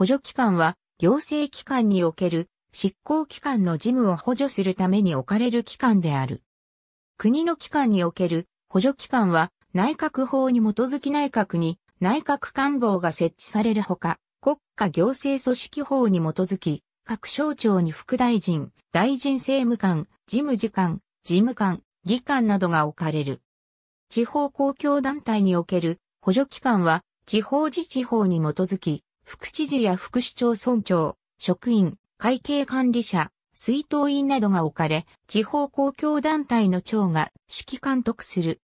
補助機関は行政機関における執行機関の事務を補助するために置かれる機関である。国の機関における補助機関は内閣法に基づき内閣に内閣官房が設置されるほか、国家行政組織法に基づき、各省庁に副大臣、大臣政務官、事務次官、事務官、議官などが置かれる。地方公共団体における補助機関は地方自治法に基づき、副知事や副市町村長、職員、会計管理者、水筒員などが置かれ、地方公共団体の長が指揮監督する。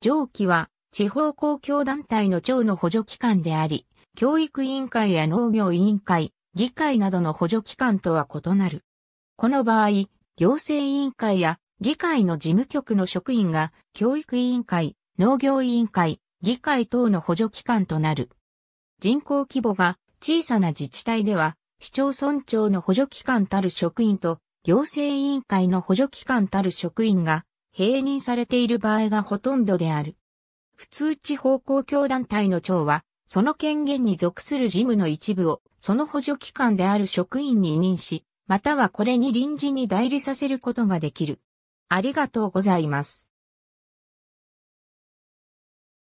上記は地方公共団体の長の補助機関であり、教育委員会や農業委員会、議会などの補助機関とは異なる。この場合、行政委員会や議会の事務局の職員が教育委員会、農業委員会、議会等の補助機関となる。人口規模が小さな自治体では、市町村長の補助機関たる職員と、行政委員会の補助機関たる職員が、併任されている場合がほとんどである。普通地方公共団体の長は、その権限に属する事務の一部を、その補助機関である職員に委任し、またはこれに臨時に代理させることができる。ありがとうございます。